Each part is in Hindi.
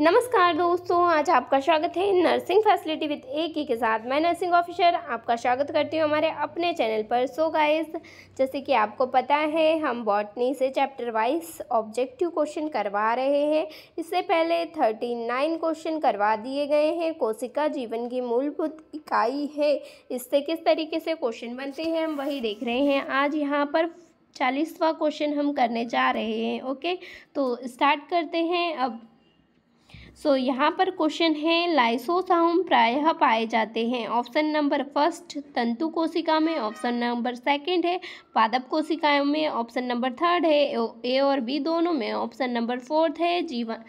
नमस्कार दोस्तों आज आपका स्वागत है नर्सिंग फैसिलिटी विद ए की के साथ मैं नर्सिंग ऑफिसर आपका स्वागत करती हूँ हमारे अपने चैनल पर सो गाइस जैसे कि आपको पता है हम बॉटनी से चैप्टर वाइज ऑब्जेक्टिव क्वेश्चन करवा रहे हैं इससे पहले थर्टी नाइन क्वेश्चन करवा दिए गए हैं कोशिका जीवन की मूलभूत इकाई है इससे किस तरीके से क्वेश्चन बनते हैं हम वही देख रहे हैं आज यहाँ पर चालीसवा क्वेश्चन हम करने जा रहे हैं ओके तो स्टार्ट करते हैं अब सो so, यहाँ पर क्वेश्चन है लाइसोसाउम प्रायः पाए जाते हैं ऑप्शन नंबर फर्स्ट तंतु कोशिका में ऑप्शन नंबर सेकंड है पादप कोशिकाओं में ऑप्शन नंबर थर्ड है ए और बी दोनों में ऑप्शन नंबर फोर्थ है जीवन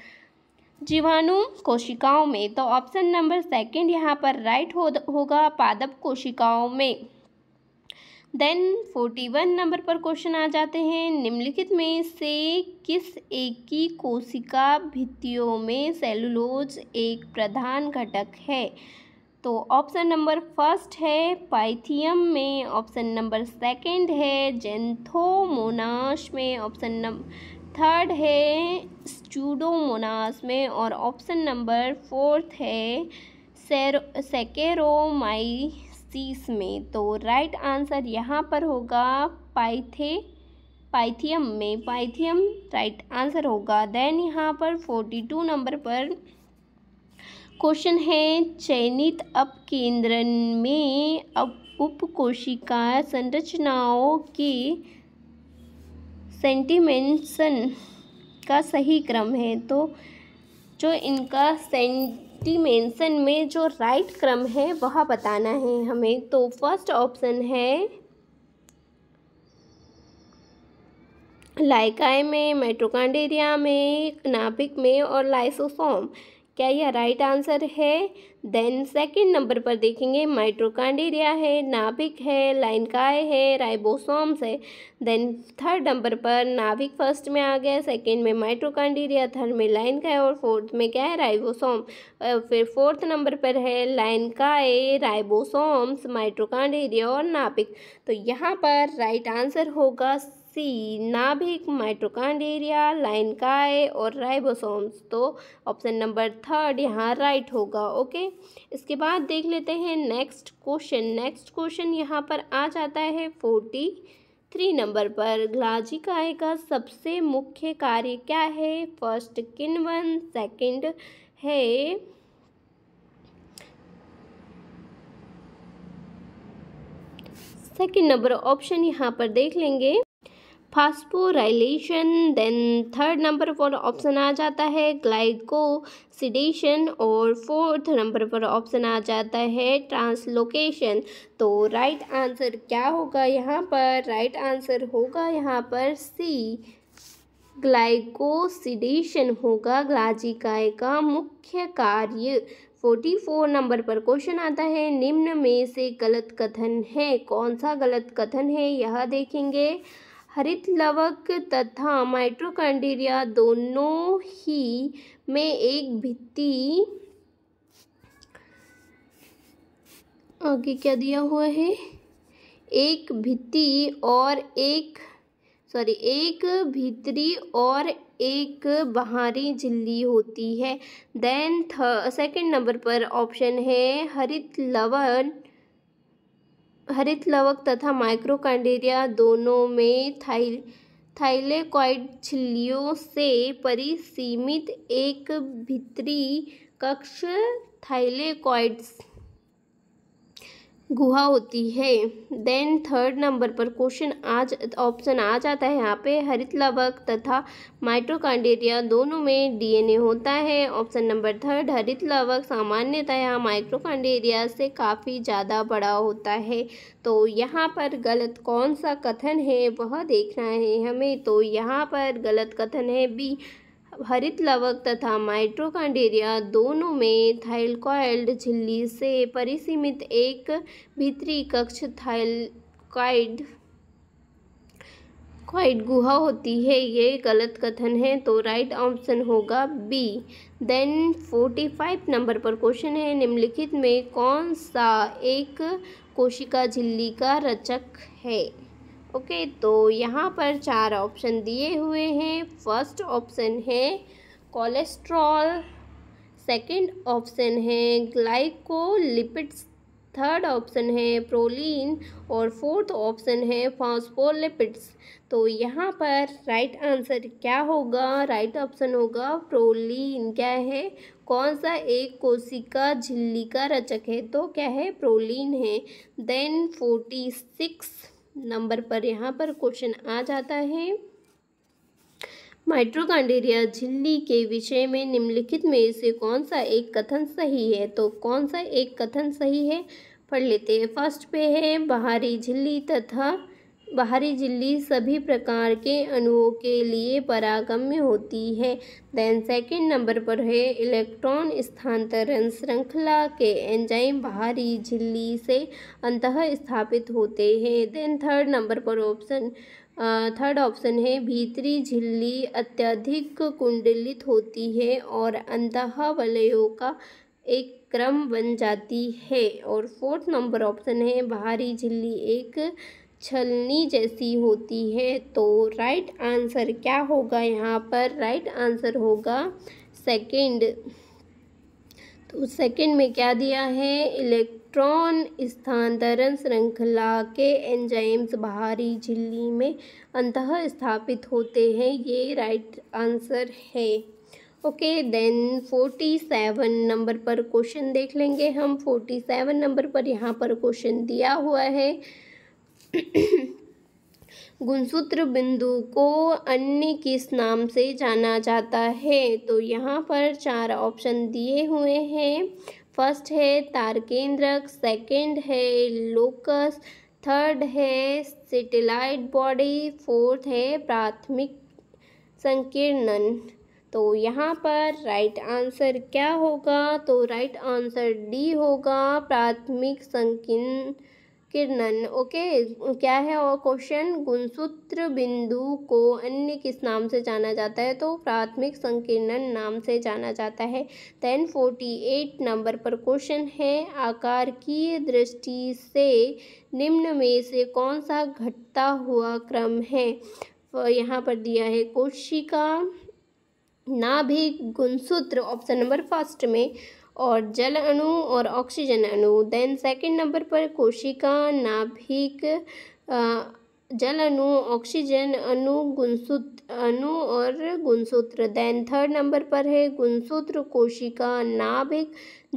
जीवाणु कोशिकाओं में तो ऑप्शन नंबर सेकंड यहाँ पर राइट हो होगा पादप कोशिकाओं में देन फोर्टी वन नंबर पर क्वेश्चन आ जाते हैं निम्नलिखित में से किस एक की कोशिका भित्तियों में सेलुलोज एक प्रधान घटक है तो ऑप्शन नंबर फर्स्ट है पाइथियम में ऑप्शन नंबर सेकंड है जेंथोमोनाश में ऑप्शन नंबर थर्ड है स्टूडोमोनास में और ऑप्शन नंबर फोर्थ है सेकेरोमाई तीस में तो राइट आंसर यहाँ पर होगा पाइथे पाइथियम में पाइथियम राइट आंसर होगा देन यहाँ पर फोर्टी टू नंबर पर क्वेश्चन है चयनित अपकेंद्रण में अब उप कोशिका संरचनाओं के सेंटिमेंशन का सही क्रम है तो जो इनका सेंट मेंशन में जो राइट right क्रम है वह बताना है हमें तो फर्स्ट ऑप्शन है लाइकाए में मेट्रोकांडेरिया में नाभिक में और लाइसोसोम क्या यह राइट आंसर है देन सेकंड नंबर पर देखेंगे माइट्रोकांडेरिया है नाभिक है लाइनकाय है राइबोसोम्स है देन थर्ड नंबर पर नाभिक फर्स्ट में आ गया सेकंड में माइट्रोकांडेरिया थर्ड में लाइनकाय और फोर्थ में क्या है राइबोसोम फिर फोर्थ नंबर पर है लाइनकाय राइबोसोम्स माइट्रोकांडेरिया और नाभिक तो यहाँ पर राइट आंसर होगा सी नाभिक माइट्रोकांडेरिया लाइनकाय और राइबोसोम्स तो ऑप्शन नंबर थर्ड यहाँ राइट होगा ओके इसके बाद देख लेते हैं नेक्स्ट क्वेश्चन नेक्स्ट क्वेश्चन यहाँ पर आ जाता है फोर्टी थ्री नंबर पर ग्लाजिकाय का सबसे मुख्य कार्य क्या है फर्स्ट वन सेकंड है सेकंड नंबर ऑप्शन यहाँ पर देख लेंगे फास्पोराइलेशन देन थर्ड नंबर पर ऑप्शन आ जाता है ग्लाइकोसिडेशन और फोर्थ नंबर पर ऑप्शन आ जाता है ट्रांसलोकेशन तो राइट आंसर क्या होगा यहाँ पर राइट आंसर होगा यहाँ पर सी ग्लाइकोसिडेशन होगा ग्लाजिकाय का मुख्य कार्य फोर्टी फोर नंबर पर क्वेश्चन आता है निम्न में से गलत कथन है कौन सा गलत कथन है यह देखेंगे हरित लवक तथा माइटोकॉन्ड्रिया दोनों ही में एक भित्ति आगे क्या दिया हुआ है एक भित्ति और एक सॉरी एक भीतरी और एक बाहरी झिल्ली होती है देन सेकेंड नंबर पर ऑप्शन है हरित लवण हरित लवक तथा माइक्रोकांडेरिया दोनों में थाइल थाइलेकॉइड झिल्लियों से परिसीमित एक भित्री कक्ष थाइलेकॉइड्स गुहा होती है देन थर्ड नंबर पर क्वेश्चन आज ऑप्शन आ जाता है यहाँ पे हरित लवक तथा माइक्रोकांडेरिया दोनों में डीएनए होता है ऑप्शन नंबर थर्ड हरित लवक सामान्यतः माइक्रोकांडेरिया से काफ़ी ज़्यादा बड़ा होता है तो यहाँ पर गलत कौन सा कथन है वह देखना है हमें तो यहाँ पर गलत कथन है बी हरित लवक तथा माइट्रोकांडेरिया दोनों में थाइलकॉइड झिल्ली से परिसीमित एक भीतरी कक्ष थाइलकॉइड क्वाइट गुहा होती है ये गलत कथन है तो राइट ऑप्शन होगा B then forty five number पर क्वेश्चन है निम्नलिखित में कौन सा एक कोशिका झिल्ली का रचक है ओके तो यहाँ पर चार ऑप्शन दिए हुए हैं फर्स्ट ऑप्शन है कोलेस्ट्रॉल सेकंड ऑप्शन है ग्लाइकोलिपिड्स थर्ड ऑप्शन है प्रोलीन और फोर्थ ऑप्शन है फॉस्फोलिपिड्स तो यहाँ पर राइट आंसर क्या होगा राइट ऑप्शन होगा प्रोलीन क्या है कौन सा एक कोशिका झिल्ली का रचक है तो क्या है प्रोलीन है देन फोर्टी सिक्स नंबर पर यहाँ पर क्वेश्चन आ जाता है माइट्रोकांडेरिया झिल्ली के विषय में निम्नलिखित में से कौन सा एक कथन सही है तो कौन सा एक कथन सही है पढ़ लेते हैं फर्स्ट पे है बाहरी झिल्ली तथा बाहरी झिल्ली सभी प्रकार के अणुओं के लिए परागम्य होती है देन सेकेंड नंबर पर है इलेक्ट्रॉन स्थानांतरण श्रृंखला के एंजाइम बाहरी झिल्ली से अंतः स्थापित होते हैं देन थर्ड नंबर पर ऑप्शन थर्ड ऑप्शन है भीतरी झिल्ली अत्यधिक कुंडलित होती है और अंतः वलयों का एक क्रम बन जाती है और फोर्थ नंबर ऑप्शन है बाहरी झिल्ली एक छलनी जैसी होती है तो राइट आंसर क्या होगा यहाँ पर राइट आंसर होगा सेकंड तो सेकंड में क्या दिया है इलेक्ट्रॉन स्थानांतरण श्रृंखला के एंजाइम्स बाहरी झिल्ली में अंतः स्थापित होते हैं ये राइट आंसर है okay then forty seven number पर क्वेश्चन देख लेंगे हम फोर्टी सेवन नंबर पर यहाँ पर क्वेश्चन दिया हुआ है गुणसूत्र बिंदु को अन्य किस नाम से जाना जाता है तो यहाँ पर चार ऑप्शन दिए हुए हैं फर्स्ट है तारकेंद्रक सेकंड है लोकस थर्ड है सेटेलाइट बॉडी फोर्थ है प्राथमिक संकीर्णन तो यहाँ पर राइट आंसर क्या होगा तो राइट आंसर डी होगा प्राथमिक संकीर्ण किरणन ओके क्या है और क्वेश्चन गुणसूत्र बिंदु को अन्य किस नाम से जाना जाता है तो प्राथमिक संकीर्णन नाम से जाना जाता है टेन फोर्टी एट नंबर पर क्वेश्चन है आकार की दृष्टि से निम्न में से कौन सा घटता हुआ क्रम है यहाँ पर दिया है कोशिका नाभिक गुणसूत्र ऑप्शन नंबर फर्स्ट में और जल अणु और ऑक्सीजन अणु देन सेकंड नंबर पर कोशिका नाभिक जल अणु ऑक्सीजन अणु गुणसूत्र अणु और गुणसूत्र देन थर्ड नंबर पर है गुणसूत्र कोशिका नाभिक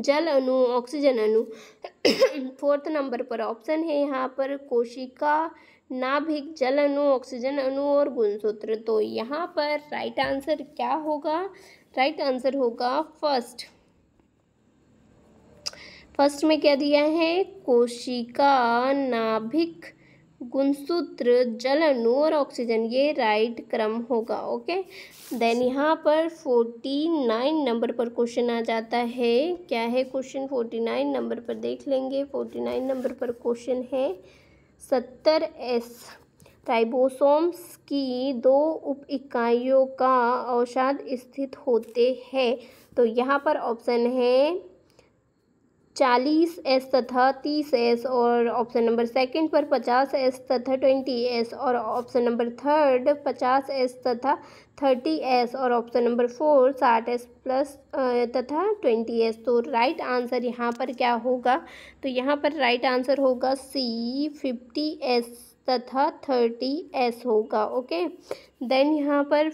जल अणु ऑक्सीजन अणु फोर्थ नंबर पर ऑप्शन है यहाँ पर कोशिका नाभिक जल अणु ऑक्सीजन अणु और गुणसूत्र तो यहाँ पर राइट आंसर क्या होगा राइट आंसर होगा फर्स्ट फर्स्ट में क्या दिया है कोशिका नाभिक गुणसूत्र जल और ऑक्सीजन ये राइट क्रम होगा ओके देन यहाँ पर फोर्टी नाइन नंबर पर क्वेश्चन आ जाता है क्या है क्वेश्चन फोर्टी नाइन नंबर पर देख लेंगे फोर्टी नाइन नंबर पर क्वेश्चन है सत्तर एस राइबोसोम्स की दो उप इकाइयों का औषाद स्थित होते हैं तो यहाँ पर ऑप्शन है चालीस एस तथा तीस एस और ऑप्शन नंबर सेकंड पर पचास एस तथा ट्वेंटी एस और ऑप्शन नंबर थर्ड पचास एस तथा थर्टी एस और ऑप्शन नंबर फोर साठ एस प्लस तथा ट्वेंटी एस तो राइट आंसर यहाँ पर क्या होगा तो यहाँ पर राइट आंसर होगा सी फिफ्टी एस तथा थर्टी एस होगा ओके देन यहाँ पर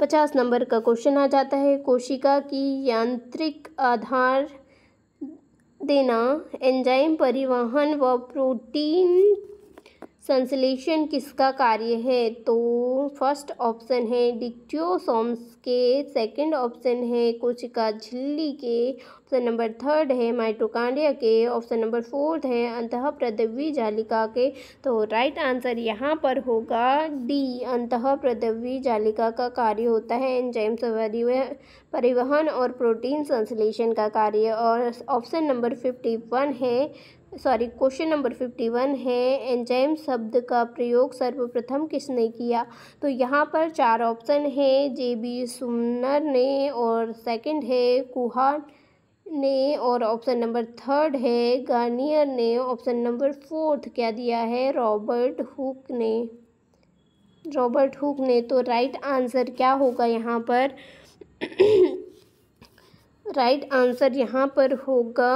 पचास नंबर का क्वेश्चन आ जाता है कोशिका की यांत्रिक आधार देना एंजाइम परिवहन व प्रोटीन संश्लेषण किसका कार्य है तो फर्स्ट ऑप्शन है डिक्टियोसोम्स के सेकंड ऑप्शन है कोशिका झिल्ली के ऑप्शन नंबर थर्ड है माइटोकांड्रिया के ऑप्शन नंबर फोर्थ है अंतः प्रदवी जालिका के तो राइट आंसर यहाँ पर होगा डी अंतः प्रदवी जालिका का कार्य होता है एंजाइम परिवहन और प्रोटीन संश्लेषण का कार्य और ऑप्शन नंबर फिफ्टी वन है sorry question number fifty one है एंजाइम शब्द का प्रयोग सर्वप्रथम किसने किया तो यहाँ पर चार ऑप्शन है जे बी सुमनर ने और सेकंड है कुहा ने और ऑप्शन नंबर थर्ड है गार्नियर ने ऑप्शन नंबर फोर्थ क्या दिया है रॉबर्ट हुक ने रॉबर्ट हुक ने तो राइट आंसर क्या होगा यहाँ पर राइट आंसर यहाँ पर होगा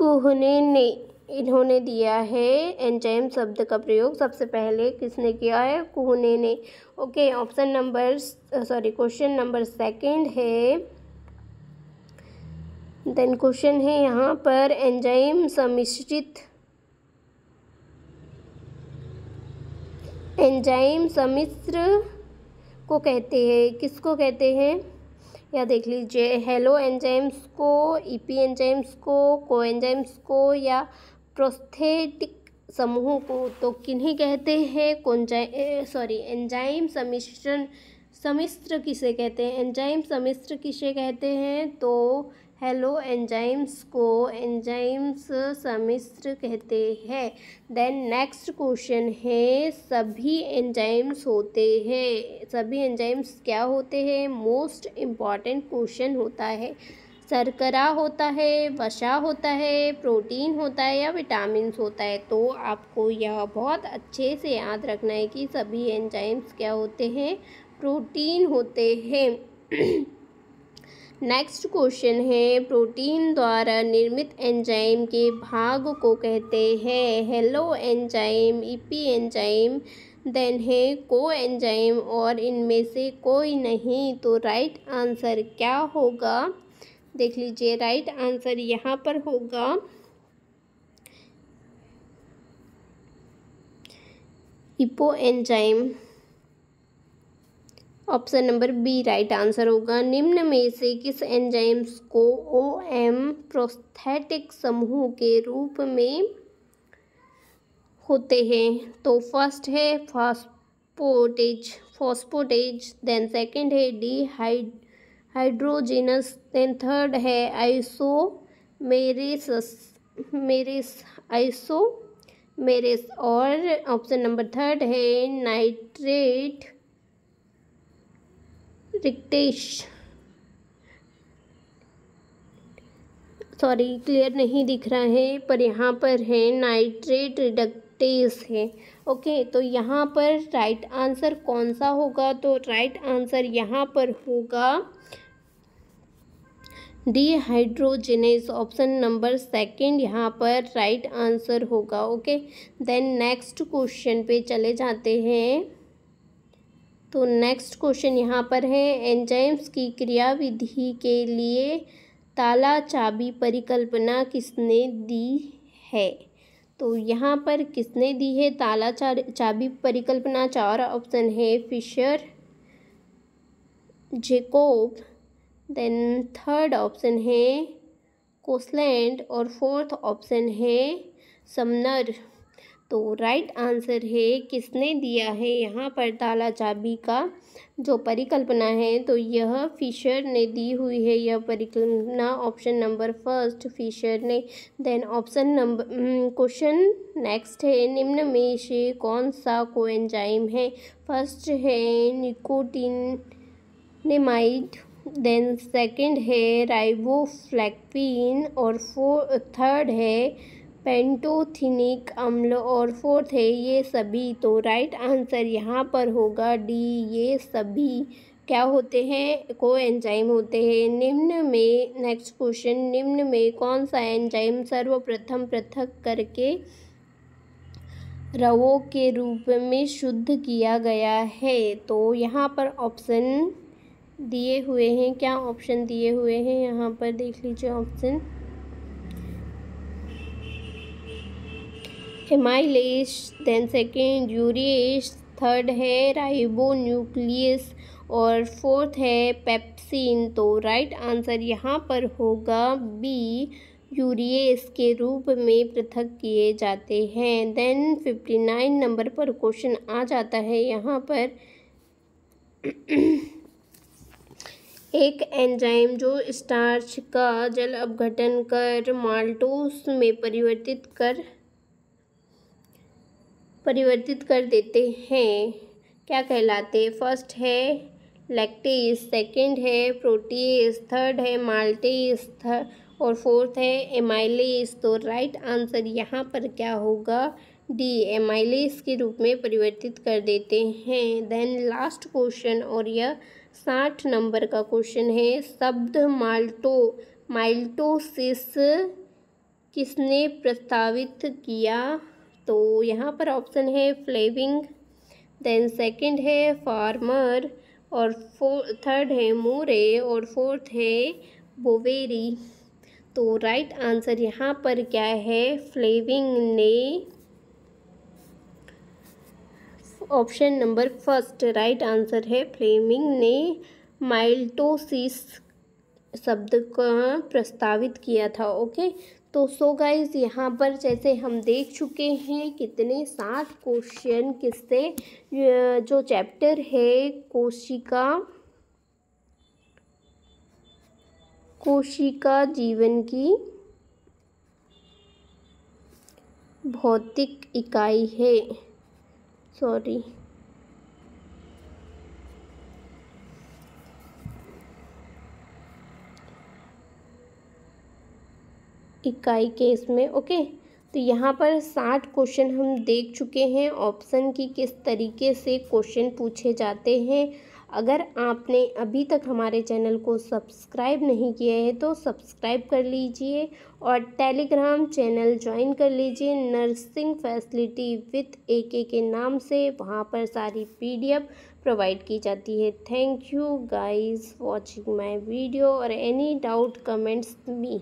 कोहने ने इन्होंने दिया है एंजाइम शब्द का प्रयोग सबसे पहले किसने किया है कोहने ने okay option number sorry question number second है देन क्वेश्चन है यहाँ पर एंजाइम समिश्रित एंजाइम समिश्र को कहते हैं किसको कहते हैं या देख लीजिए हेलो एंजाइम्स को ईपी e एंजाइम्स को को एंजाइम्स को या प्रोस्थेटिक समूहों को तो किन्हीं कहते हैं कोंजाइ सॉरी एंजाइम समिश्रण समिश्र किसे कहते हैं एंजाइम समिश्र किसे कहते हैं तो हेलो एंजाइम्स को एंजाइम्स सम्मिश्र कहते हैं देन नेक्स्ट क्वेश्चन है सभी एंजाइम्स होते हैं सभी एंजाइम्स क्या होते हैं मोस्ट इम्पॉर्टेंट क्वेश्चन होता है शर्करा होता है वसा होता है प्रोटीन होता है या विटामिन होता है तो आपको यह बहुत अच्छे से याद रखना है कि सभी एंजाइम्स क्या होते हैं प्रोटीन होते हैं नेक्स्ट क्वेश्चन है प्रोटीन द्वारा निर्मित एंजाइम के भाग को कहते हैं holoenzyme apoenzyme then है को एंजाइम और इनमें से कोई नहीं तो राइट आंसर क्या होगा देख लीजिए राइट आंसर यहाँ पर होगा apoenzyme option number B right answer होगा निम्न में से किस एंजाइम्स को ओ एम प्रोस्थेटिक समूह के रूप में होते हैं तो फर्स्ट है फॉस्पोटेज फॉस्पोटेज देन सेकंड है dehydrogenase then third है isomerase isomerase और ऑप्शन नंबर थर्ड है नाइट्रेट रिक्टेश सॉरी क्लियर नहीं दिख रहा है पर यहाँ पर है नाइट्रेट रिडक्टेस है ओके तो यहाँ पर राइट आंसर कौन सा होगा तो राइट आंसर यहाँ पर होगा डीहाइड्रोजिनेज ऑप्शन नंबर सेकंड यहाँ पर राइट right आंसर होगा ओके देन नेक्स्ट क्वेश्चन पे चले जाते हैं तो नेक्स्ट क्वेश्चन यहाँ पर है एंजाइम्स की क्रियाविधि के लिए ताला चाबी परिकल्पना किसने दी है तो यहाँ पर किसने दी है ताला चाबी परिकल्पना चार ऑप्शन है Fischer Jacob then third option है कोसलैंड और फोर्थ ऑप्शन है समनर तो राइट आंसर है किसने दिया है यहाँ पर ताला चाबी का जो परिकल्पना है तो यह फिशर ने दी हुई है यह परिकल्पना ऑप्शन नंबर फर्स्ट फिशर ने then option number question next है निम्न में से कौन सा कोएंजाइम है फर्स्ट है निकोटिन निमाइड देन सेकंड है राइबोफ्लैक्पिन और फोर थर्ड है पेंटोथिनिक अम्ल और फोर्थ है ये सभी तो राइट आंसर यहाँ पर होगा डी ये सभी क्या होते हैं को एंजाइम होते हैं निम्न में नेक्स्ट क्वेश्चन निम्न में कौन सा एंजाइम सर्वप्रथम पृथक करके रवों के रूप में शुद्ध किया गया है तो यहाँ पर ऑप्शन दिए हुए हैं क्या ऑप्शन दिए हुए हैं यहाँ पर देख लीजिए option amylase then second urease third है राइबो न्यूक्लियस और फोर्थ है पेप्सिन तो राइट आंसर यहाँ पर होगा बी यूरिएस के रूप में पृथक किए जाते हैं देन फिफ्टी नाइन नंबर पर क्वेश्चन आ जाता है यहाँ पर एक एंजाइम जो स्टार्च का जल अपघटन कर माल्टोस में परिवर्तित कर परिवर्तित कर देते हैं क्या कहलाते हैं फर्स्ट है लैक्टेज सेकंड है प्रोटीज थर्ड है माल्टेज थर्ड और फोर्थ है एमाइलेज तो राइट आंसर यहाँ पर क्या होगा डी एमाइलेज के रूप में परिवर्तित कर देते हैं देन लास्ट क्वेश्चन और यह साठ नंबर का क्वेश्चन है शब्द माल्टो माइल्टोसिस किसने प्रस्तावित किया तो यहाँ पर ऑप्शन है फ्लेविंग देन सेकंड है फार्मर और थर्ड है मोरे और फोर्थ है बोवेरी तो राइट आंसर यहाँ पर क्या है फ्लेविंग ने option number first right answer है फ्लेमिंग ने माइल्टोसिस शब्द का प्रस्तावित किया था ओके तो सो गाइज यहाँ पर जैसे हम देख चुके हैं कितने सात क्वेश्चन किससे जो चैप्टर है कोशिका कोशिका जीवन की भौतिक इकाई है सॉरी इकाई के इसमें ओके तो यहाँ पर साठ क्वेश्चन हम देख चुके हैं ऑप्शन की किस तरीके से क्वेश्चन पूछे जाते हैं अगर आपने अभी तक हमारे चैनल को सब्सक्राइब नहीं किया है तो सब्सक्राइब कर लीजिए और टेलीग्राम चैनल ज्वाइन कर लीजिए नर्सिंग फैसिलिटी विथ ए के के नाम से वहाँ पर सारी पीडीएफ प्रोवाइड की जाती है thank you guys watching my video और एनी डाउट कमेंट्स मी